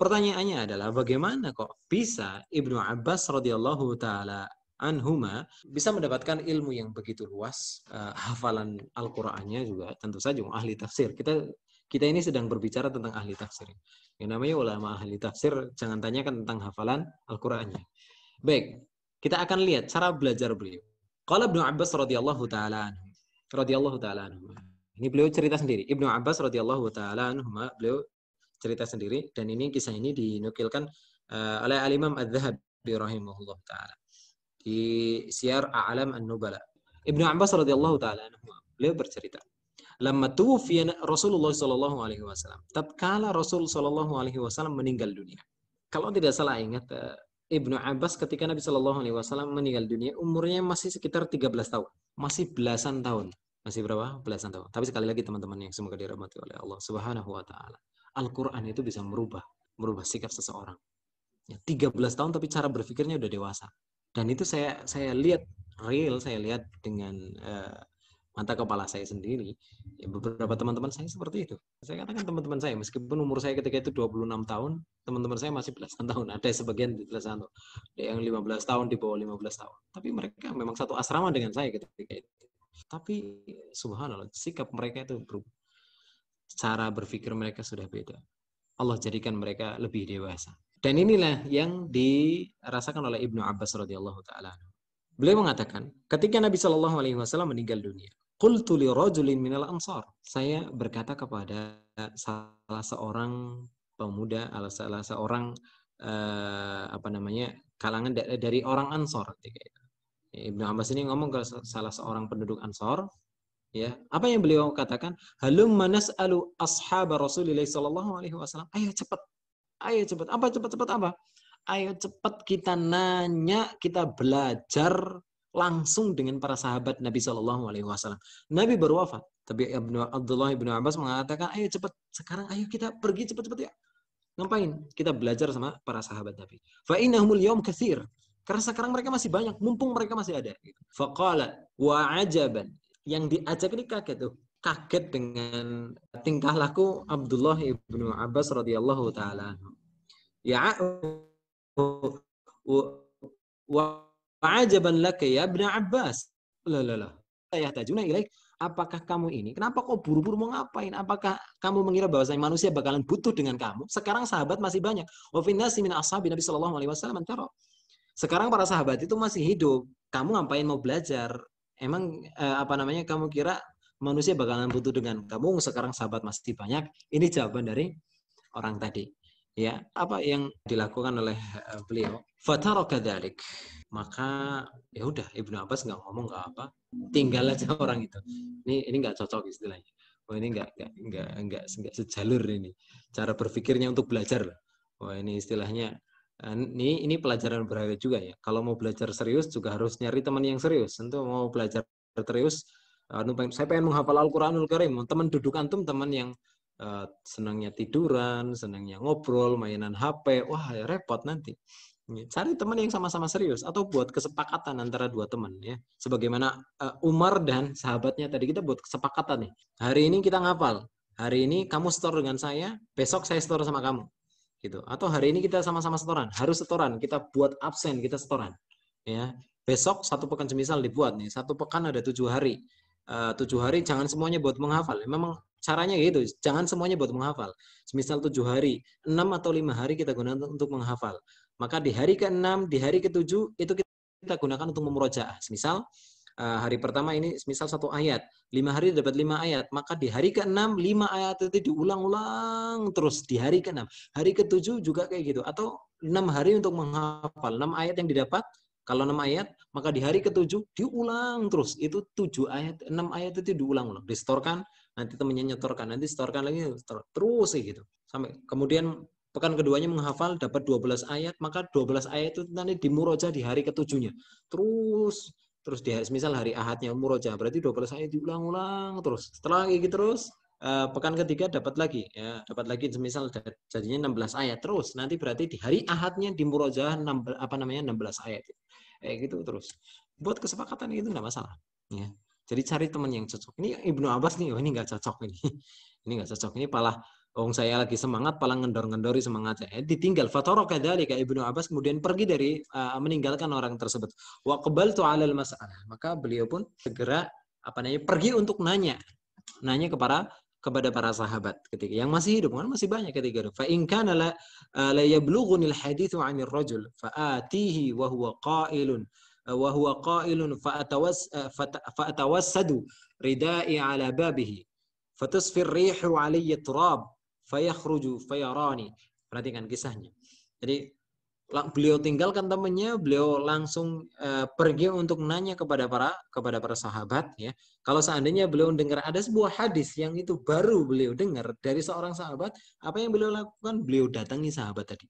Pertanyaannya adalah bagaimana kok bisa Ibnu Abbas radhiyallahu taala anhuma bisa mendapatkan ilmu yang begitu luas, uh, hafalan Al-Qur'annya juga tentu saja ahli tafsir. Kita kita ini sedang berbicara tentang ahli tafsir. Yang namanya ulama ahli tafsir jangan tanyakan tentang hafalan Al-Qur'annya. Baik, kita akan lihat cara belajar beliau. Qala Ibnu Abbas radhiyallahu taala radhiyallahu taala anhuma. Ini beliau cerita sendiri. Ibnu Abbas radhiyallahu taala anhuma beliau cerita sendiri dan ini kisah ini dinukilkan uh, oleh Al-Imam Adz-Dzahabi rahimahullah taala di Siar A'lam An-Nubala. Ibnu Abbas radhiyallahu taala beliau bercerita Lama tuwfiya Rasulullah Shallallahu Alaihi Wasallam. Tatkala Rasul Shallallahu Alaihi Wasallam meninggal dunia. Kalau tidak salah ingat uh, Ibnu Abbas ketika Nabi Shallallahu Alaihi Wasallam meninggal dunia umurnya masih sekitar 13 tahun, masih belasan tahun, masih berapa belasan tahun. Tapi sekali lagi teman-teman yang semoga dirahmati oleh Allah Subhanahu Wa Taala. Al-Quran itu bisa merubah, merubah sikap seseorang. Ya, 13 tahun tapi cara berpikirnya udah dewasa. Dan itu saya saya lihat real, saya lihat dengan uh, mata kepala saya sendiri. Ya, beberapa teman-teman saya seperti itu. Saya katakan teman-teman saya, meskipun umur saya ketika itu 26 tahun, teman-teman saya masih belasan tahun. Ada sebagian di belasan tahun. Ada yang 15 tahun, di bawah 15 tahun. Tapi mereka memang satu asrama dengan saya ketika itu. Tapi subhanallah, sikap mereka itu berubah cara berpikir mereka sudah beda. Allah jadikan mereka lebih dewasa. Dan inilah yang dirasakan oleh Ibnu Abbas radhiyallahu taala. Beliau mengatakan, ketika Nabi Shallallahu alaihi wasallam meninggal dunia, qultu li rajulin minal ansar. Saya berkata kepada salah seorang pemuda, salah seorang eh, apa namanya? kalangan dari orang Ansor Ibnu Abbas ini ngomong ke salah seorang penduduk Ansor Ya, apa yang beliau katakan? Halum manas alu ashab Rasulullah Sallallahu Alaihi Wasallam. Ayo cepat, ayo cepat. Apa cepat cepat apa? Ayo cepat kita nanya, kita belajar langsung dengan para sahabat Nabi Shallallahu Alaihi Wasallam. Nabi baru wafat, tapi Abdullah ibnu Abbas mengatakan, ayo cepat sekarang, ayo kita pergi cepat cepat ya. Ngapain? Kita belajar sama para sahabat Nabi. Fa'innahumul yaum kathir. Karena sekarang mereka masih banyak, mumpung mereka masih ada. Faqala wa ajaban yang diajak ini kaget tuh kaget dengan tingkah laku Abdullah ibnu Abbas radhiyallahu taala ya wajaban laka ya ibnu Abbas la la saya yahtajuna apakah kamu ini kenapa kok buru-buru mau ngapain apakah kamu mengira bahwa saya manusia bakalan butuh dengan kamu sekarang sahabat masih banyak wa finnasi ashabi nabi sallallahu sekarang para sahabat itu masih hidup kamu ngapain mau belajar Emang eh, apa namanya kamu kira manusia bakalan butuh dengan kamu sekarang sahabat masih banyak? Ini jawaban dari orang tadi. Ya, apa yang dilakukan oleh eh, beliau? Fataro kadalik. Maka ya udah Ibnu Abbas nggak ngomong nggak apa, tinggal aja orang itu. Ini ini nggak cocok istilahnya. Oh ini nggak nggak nggak nggak sejalur ini. Cara berpikirnya untuk belajar loh. Wah ini istilahnya Eh, ini ini pelajaran berharga juga ya. Kalau mau belajar serius juga harus nyari teman yang serius. Tentu mau belajar serius, eh, saya pengen menghafal Al-Quranul Karim. Teman duduk antum teman yang eh, senangnya tiduran, senangnya ngobrol, mainan HP. Wah ya repot nanti. Cari teman yang sama-sama serius atau buat kesepakatan antara dua teman ya. Sebagaimana Umar dan sahabatnya tadi kita buat kesepakatan nih. Hari ini kita ngapal. Hari ini kamu store dengan saya, besok saya store sama kamu gitu atau hari ini kita sama-sama setoran harus setoran kita buat absen kita setoran ya besok satu pekan semisal dibuat nih satu pekan ada tujuh hari uh, tujuh hari jangan semuanya buat menghafal memang caranya gitu jangan semuanya buat menghafal semisal tujuh hari enam atau lima hari kita gunakan untuk menghafal maka di hari ke-6, di hari ke-7 itu kita gunakan untuk memurojaah. Misal Eh, hari pertama ini misal satu ayat, lima hari dapat lima ayat, maka di hari ke-6 lima ayat itu diulang-ulang terus di hari ke-6. Hari ketujuh juga kayak gitu atau enam hari untuk menghafal enam ayat yang didapat kalau enam ayat, maka di hari ketujuh diulang terus. Itu tujuh ayat, enam ayat itu diulang-ulang. Distorkan, nanti temennya nyetorkan, nanti setorkan lagi, terus sih gitu. Sampai kemudian pekan keduanya menghafal dapat 12 ayat, maka 12 ayat itu nanti dimuroja di hari ketujuhnya. Terus terus di misal hari Ahadnya muroja berarti dua puluh saya diulang-ulang terus setelah kayak gitu terus uh, pekan ketiga dapat lagi ya dapat lagi semisal jadinya enam belas ayat terus nanti berarti di hari Ahadnya di muroja enam apa namanya enam belas ayat kayak gitu terus buat kesepakatan itu enggak masalah ya jadi cari teman yang cocok ini Ibnu Abbas nih oh ini enggak cocok ini ini enggak cocok ini malah Wong saya lagi semangat, palang ngendor-ngendori semangat saya. Ditinggal. Fatoro kadalika Ibnu Abbas kemudian pergi dari uh, meninggalkan orang tersebut. Wa qabaltu alal mas'alah. Maka beliau pun segera apa namanya pergi untuk nanya. Nanya kepada kepada para sahabat ketika yang masih hidup kan masih banyak ketika itu. Fa in kana la eh, la yablughuni al-hadithu 'anil rajul fa atihi wa huwa qailun eh, wa huwa qailun fa atawas fa atawasadu ridai 'ala babihi fatasfir rihu 'alayya turab fayakhruju fayarani. Perhatikan kisahnya. Jadi beliau tinggalkan temannya, beliau langsung uh, pergi untuk nanya kepada para kepada para sahabat ya. Kalau seandainya beliau dengar ada sebuah hadis yang itu baru beliau dengar dari seorang sahabat, apa yang beliau lakukan? Beliau datangi sahabat tadi.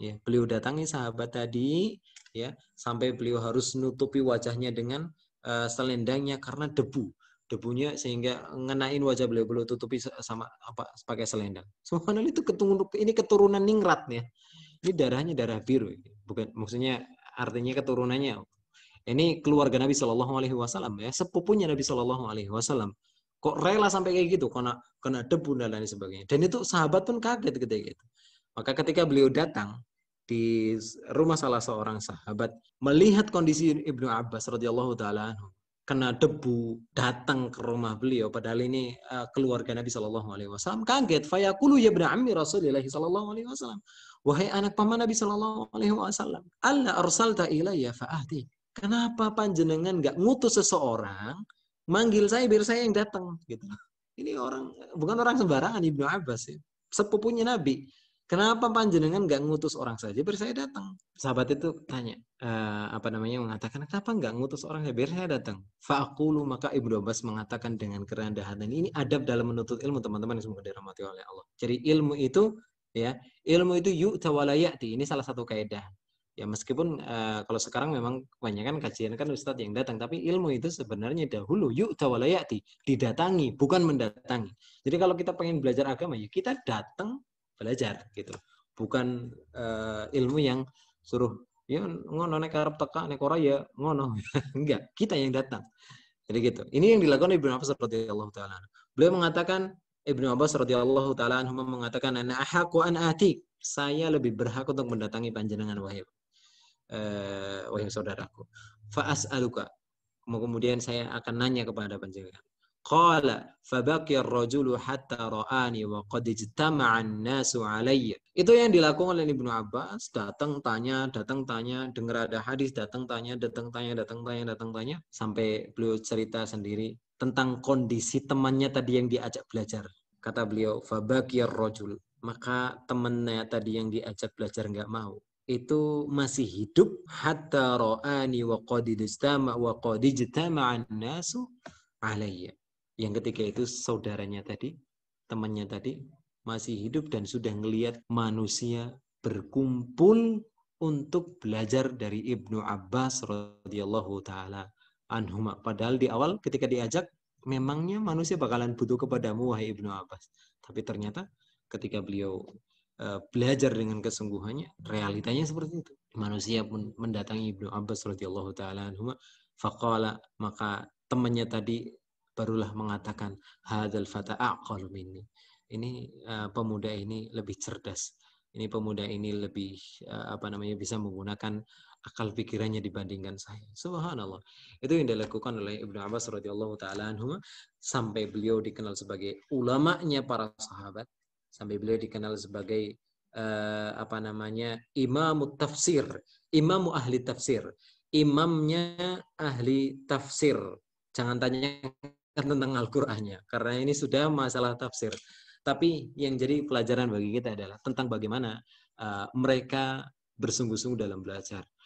Ya, beliau datangi sahabat tadi ya sampai beliau harus nutupi wajahnya dengan uh, selendangnya karena debu debunya sehingga ngenain wajah beliau beliau tutupi sama apa pakai selendang. Subhanallah itu keturunan ini keturunan ningrat ya. Ini darahnya darah biru, bukan maksudnya artinya keturunannya. Ini keluarga Nabi Shallallahu Alaihi Wasallam ya, sepupunya Nabi Shallallahu Alaihi Wasallam. Kok rela sampai kayak gitu, kena kena debu dan lain sebagainya. Dan itu sahabat pun kaget ketika itu. Maka ketika beliau datang di rumah salah seorang sahabat melihat kondisi Ibnu Abbas radhiyallahu taala kena debu datang ke rumah beliau padahal ini uh, keluarga Nabi Shallallahu Alaihi Wasallam kaget fayakulu ya ammi Rasulillah Shallallahu Alaihi Wasallam wahai anak paman Nabi Shallallahu Alaihi Wasallam Allah arsalta ilayya faahdi kenapa panjenengan gak ngutus seseorang manggil saya biar saya yang datang gitu ini orang bukan orang sembarangan Ibnu Abbas ya. sepupunya Nabi Kenapa panjenengan nggak ngutus orang saja biar saya datang? Sahabat itu tanya, e, apa namanya mengatakan, kenapa nggak ngutus orang saja biar saya datang? Fakulu maka Ibnu Abbas mengatakan dengan kerendahan Dan Ini adab dalam menuntut ilmu teman-teman yang semoga dirahmati oleh Allah. Jadi ilmu itu ya ilmu itu yuk tawalayati ini salah satu kaidah ya meskipun uh, kalau sekarang memang kebanyakan kajian kan ustadz yang datang tapi ilmu itu sebenarnya dahulu yuk tawalayati didatangi bukan mendatangi jadi kalau kita pengen belajar agama ya kita datang belajar gitu bukan uh, ilmu yang suruh ya ngono nek arep teka nek ora ya ngono enggak kita yang datang jadi gitu ini yang dilakukan Ibnu Abbas radhiyallahu taala beliau mengatakan Ibnu Abbas radhiyallahu taala anhu mengatakan ana ahaku an atik saya lebih berhak untuk mendatangi panjenengan wahyu eh, wahyu saudaraku saudaraku fa as'aluka kemudian saya akan nanya kepada panjenengan Qala fabaqiyar rajulu hatta ra'ani wa qad ijtama'an nasu alayya. Itu yang dilakukan oleh Ibnu Abbas, datang tanya, datang tanya, dengar ada hadis, datang tanya, datang tanya, datang tanya, datang tanya sampai beliau cerita sendiri tentang kondisi temannya tadi yang diajak belajar. Kata beliau, fabaqiyar rajul. Maka temannya tadi yang diajak belajar nggak mau itu masih hidup hatta ra'ani wa qad ijtama wa qad ijtama'an nasu alayya yang ketiga itu saudaranya tadi, temannya tadi, masih hidup dan sudah melihat manusia berkumpul untuk belajar dari Ibnu Abbas radhiyallahu taala anhumah. Padahal di awal ketika diajak memangnya manusia bakalan butuh kepadamu wahai Ibnu Abbas. Tapi ternyata ketika beliau e, belajar dengan kesungguhannya, realitanya seperti itu. Manusia pun mendatangi Ibnu Abbas radhiyallahu taala anhumah faqala maka temannya tadi barulah mengatakan hadzal fata aqal minni. Ini uh, pemuda ini lebih cerdas. Ini pemuda ini lebih uh, apa namanya bisa menggunakan akal pikirannya dibandingkan saya. Subhanallah. Itu yang dilakukan oleh Ibnu Abbas radhiyallahu taala sampai beliau dikenal sebagai ulamanya para sahabat, sampai beliau dikenal sebagai uh, apa namanya? imam tafsir, imam ahli tafsir. Imamnya ahli tafsir. Jangan tanya menjelaskan tentang Al-Qur'annya karena ini sudah masalah tafsir. Tapi yang jadi pelajaran bagi kita adalah tentang bagaimana uh, mereka bersungguh-sungguh dalam belajar.